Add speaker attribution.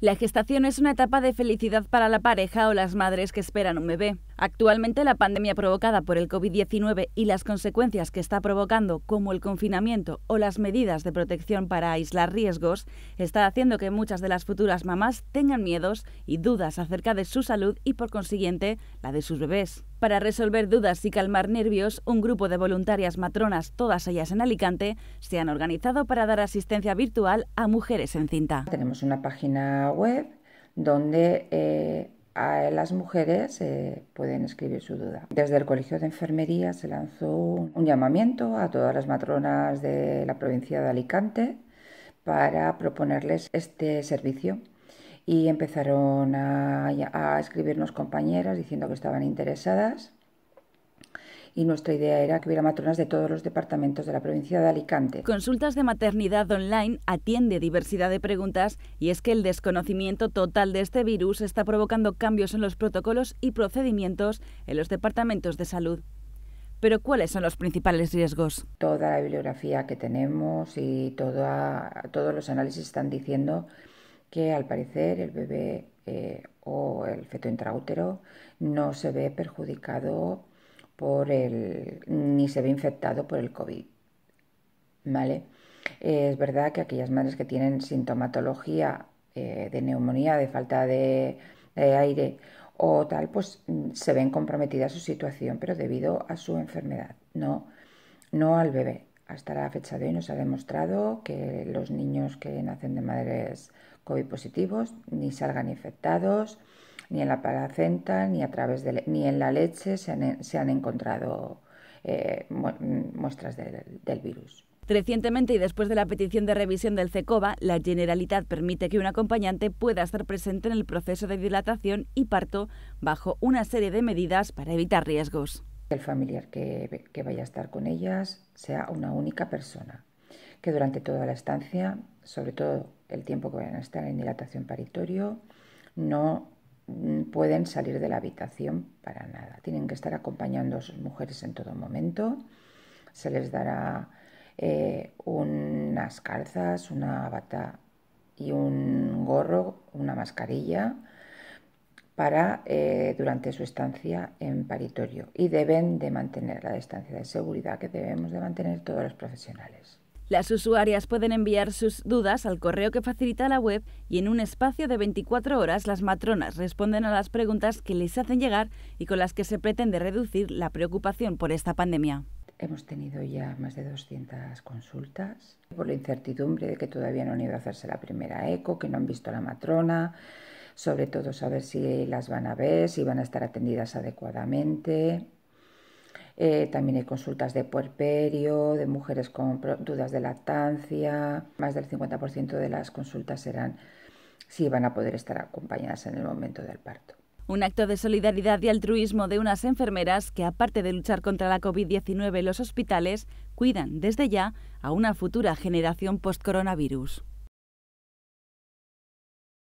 Speaker 1: La gestación es una etapa de felicidad para la pareja o las madres que esperan un bebé. Actualmente la pandemia provocada por el COVID-19 y las consecuencias que está provocando, como el confinamiento o las medidas de protección para aislar riesgos, está haciendo que muchas de las futuras mamás tengan miedos y dudas acerca de su salud y por consiguiente la de sus bebés. Para resolver dudas y calmar nervios, un grupo de voluntarias matronas, todas ellas en Alicante, se han organizado para dar asistencia virtual a mujeres en cinta. Tenemos una página
Speaker 2: web donde eh,
Speaker 1: las mujeres eh,
Speaker 2: pueden escribir su duda. Desde el Colegio de Enfermería se lanzó un llamamiento a todas las matronas de la provincia de Alicante para proponerles este servicio y empezaron a, escribirnos compañeras diciendo que estaban interesadas y nuestra idea era que hubiera matronas de todos los departamentos de la provincia de Alicante.
Speaker 1: Consultas de maternidad online atiende diversidad de preguntas y es que el desconocimiento total de este virus está provocando cambios en los protocolos y procedimientos en los departamentos de salud. Pero ¿cuáles son los principales riesgos?
Speaker 2: Toda la bibliografía que tenemos y todos los análisis están diciendo que al parecer el bebé eh, o el feto intraútero no se ve perjudicado por el, ni se ve infectado por el COVID. ¿Vale? Eh, es verdad que aquellas madres que tienen sintomatología eh, de neumonía, de falta de, aire o tal, pues mm, se ven comprometida su situación, pero debido a su enfermedad, no, no al bebé hasta la fecha de hoy nos ha demostrado que los niños que nacen de madres COVID positivos ni salgan infectados, ni en la placenta, ni, a través de, ni en la leche se han, encontrado eh, muestras del virus.
Speaker 1: Recientemente y después de la petición de revisión del CECOVA, la Generalitat permite que un acompañante pueda estar presente en el proceso de dilatación y parto bajo una serie de medidas para evitar riesgos
Speaker 2: el familiar que, vaya a estar con ellas sea una única persona, que durante toda la estancia, sobre todo el tiempo que vayan a estar en dilatación paritorio, no pueden salir de la habitación para nada. Tienen que estar acompañando a sus mujeres en todo momento. Se les dará eh, unas calzas, una bata y un gorro, una mascarilla para, eh, durante su estancia en paritorio y deben de mantener la distancia de seguridad que debemos de mantener todos los profesionales.
Speaker 1: Las usuarias pueden enviar sus dudas al correo que facilita la web y en un espacio de 24 horas las matronas responden a las preguntas que les hacen llegar y con las que se pretende reducir la preocupación por esta pandemia.
Speaker 2: Hemos tenido ya más de 200 consultas por la incertidumbre de que todavía no han ido a hacerse la primera eco, que no han visto a la matrona, sobre todo saber si las van a ver, si van a estar atendidas adecuadamente. Eh, también hay consultas de puerperio, de mujeres con dudas de lactancia. Más del 50% de las consultas serán si van a poder estar acompañadas en el momento del parto.
Speaker 1: Un acto de solidaridad y altruismo de unas enfermeras que, aparte de luchar contra la COVID-19 en los hospitales, cuidan desde ya a una futura generación post-coronavirus.